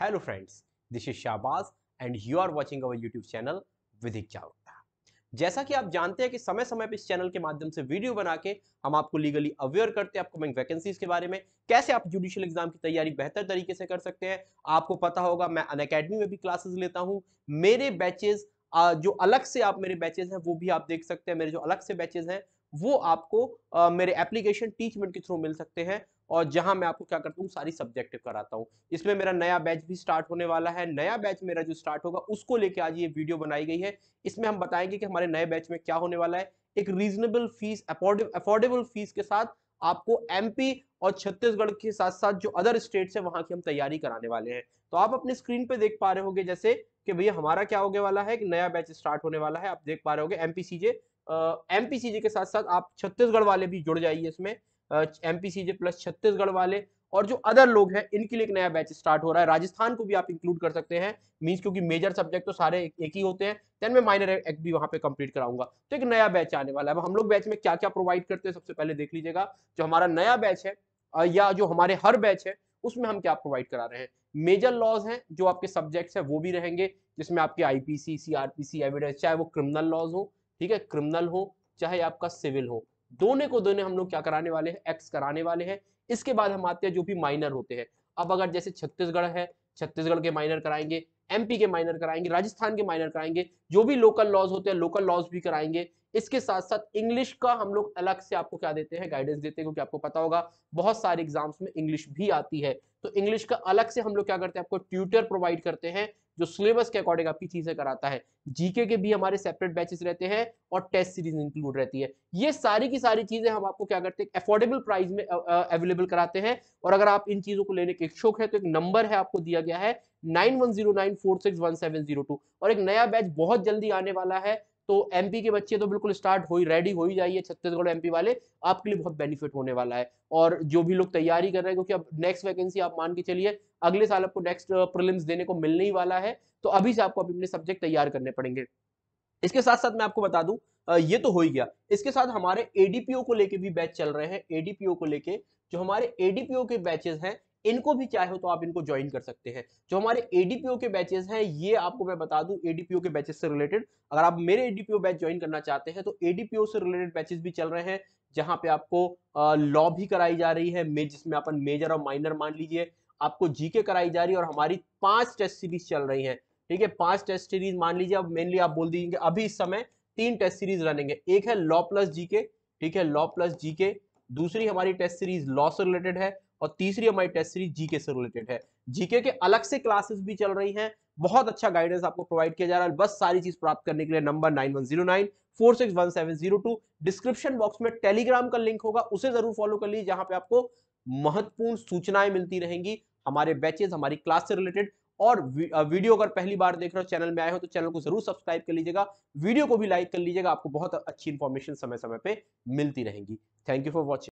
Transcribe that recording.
hello friends this is Shahbaz and you are watching our YouTube channel विधिक जागरूकता जैसा कि आप जानते हैं कि समय समय पर इस चैनल के माध्यम से वीडियो बना के हम आपको लीगली अवेयर करते हैं अपकमिंग वैकेंसीज के बारे में कैसे आप जुडिशियल एग्जाम की तैयारी बेहतर तरीके से कर सकते हैं आपको पता होगा मैं अन में भी क्लासेस लेता हूँ मेरे बैचेज जो अलग से आप मेरे बैचेज हैं वो भी आप देख सकते हैं मेरे जो अलग से बैचेज हैं वो आपको आ, मेरे एप्लीकेशन टीचमेंट के थ्रू मिल सकते हैं और जहां मैं आपको क्या करता हूँ सारी सब्जेक्टिव कराता हूँ इसमें मेरा नया बैच भी स्टार्ट होने वाला है नया बैच मेरा जो स्टार्ट होगा उसको लेके आज ये वीडियो बनाई गई है इसमें हम बताएंगे कि हमारे नए बैच में क्या होने वाला है एक रीजनेबल फीस अफोर्डेबल फीस के साथ आपको एमपी और छत्तीसगढ़ के साथ साथ जो अदर स्टेट है वहां की हम तैयारी कराने वाले हैं तो आप अपने स्क्रीन पे देख पा रहे होगे जैसे कि भैया हमारा क्या होने वाला है कि नया बैच स्टार्ट होने वाला है आप देख पा रहे होगे एमपीसीजे एम के साथ साथ आप छत्तीसगढ़ वाले भी जुड़ जाइए इसमें एम पी प्लस छत्तीसगढ़ वाले और जो अदर लोग हैं इनके लिए एक नया बैच स्टार्ट हो रहा है राजस्थान को भी आप इंक्लूड कर सकते हैं मीन्स क्योंकि मेजर सब्जेक्ट तो सारे एक ही होते हैं देन मैं माइनर एक्ट भी वहां पे कंप्लीट कराऊंगा तो एक नया बैच आने वाला है हम लोग बैच में क्या क्या प्रोवाइड करते हैं सबसे पहले देख लीजिएगा जो हमारा नया बैच है या जो हमारे हर बैच है उसमें हम क्या प्रोवाइड करा रहे हैं मेजर लॉज है जो आपके सब्जेक्ट है वो भी रहेंगे जिसमें आपके आईपीसी सीआरपीसी एविडेंस चाहे वो क्रिमिनल लॉज हो ठीक है क्रिमिनल हो चाहे आपका सिविल हो दोनों को दोनों हम लोग क्या कराने वाले हैं एक्स कराने वाले हैं इसके बाद हम आते हैं जो भी माइनर होते हैं अब अगर जैसे छत्तीसगढ़ है छत्तीसगढ़ के माइनर कराएंगे एमपी के माइनर कराएंगे राजस्थान के माइनर कराएंगे जो भी लोकल लॉज होते हैं लोकल लॉज भी कराएंगे इसके साथ साथ इंग्लिश का हम लोग अलग से आपको क्या देते हैं गाइडेंस देते हैं क्योंकि आपको पता होगा बहुत सारे एग्जाम्स में इंग्लिश भी आती है तो इंग्लिश का अलग से हम लोग क्या करते हैं आपको ट्यूटर प्रोवाइड करते हैं जो सिलेबस के अकॉर्डिंग आपकी चीजें कराता है जीके के भी हमारे सेपरेट बैचेस रहते हैं और टेस्ट सीरीज इंक्लूड रहती है ये सारी की सारी चीजें हम आपको क्या करते हैं अफोर्डेबल प्राइस में अवेलेबल कराते हैं और अगर आप इन चीजों को लेने के इच्छुक है तो एक नंबर है आपको दिया गया है नाइन और एक नया बैच बहुत जल्दी आने वाला है तो एमपी के बच्चे तो बिल्कुल स्टार्ट हो ही रेडी हो ही जाइए छत्तीसगढ़ एमपी वाले आपके लिए बहुत बेनिफिट होने वाला है और जो भी लोग तैयारी कर रहे हैं क्योंकि अब नेक्स्ट वैकेंसी आप मान के चलिए अगले साल आपको नेक्स्ट प्रिलिम्स देने को मिलने ही वाला है तो अभी से आपको अपने सब्जेक्ट तैयार करने पड़ेंगे इसके साथ साथ मैं आपको बता दूं ये तो हो ही गया इसके साथ हमारे एडीपीओ को लेके भी बैच चल रहे हैं एडीपीओ को लेके जो हमारे एडीपीओ के बैचेस हैं इनको भी चाहे तो आप इनको ज्वाइन कर सकते हैं जो हमारे एडीपीओ के बैचेस हैं ये आपको मैं बता दूं एडीपीओ के बैचेस से रिलेटेड अगर आप मेरे एडीपीओ बैच ज्वाइन करना चाहते हैं तो एडीपीओ से रिलेटेड बैचेस भी चल रहे हैं जहां पे आपको लॉ भी कराई जा रही है जिसमें अपन मेजर और माइनर मान लीजिए आपको जीके कराई जा रही है और हमारी पांच टेस्ट सीरीज चल रही है ठीक है पांच टेस्ट सीरीज मान लीजिए अब मेनली आप बोल दीजिए अभी इस समय तीन टेस्ट सीरीज रनेंगे एक है लॉ प्लस जीके ठीक है लॉ प्लस जीके दूसरी हमारी टेस्ट सीरीज लॉ से रिलेटेड है और तीसरी हमारी टेस्ट सीरीज जीके से रिलेटेड है जीके के अलग से क्लासेस भी चल रही हैं बहुत अच्छा गाइडेंस आपको प्रोवाइड किया जा रहा है बस सारी चीज प्राप्त करने के लिए number nine one zero nine four six one seven zero two description box में टेलीग्राम का लिंक होगा उसे जरूर फॉलो कर लीजिए जहां पे आपको महत्वपूर्ण सूचनाएं मिलती रहेंगी हमारे बैचेज हमारी क्लास से रिलेटेड और वीडियो अगर पहली बार देख रहे हो चैनल में आए हो तो चैनल को जरूर सब्सक्राइब कर लीजिएगा वीडियो को भी लाइक कर लीजिएगा आपको बहुत अच्छी इन्फॉर्मेशन समय समय पर मिलती रहेंगी थैंक यू फॉर वॉचिंग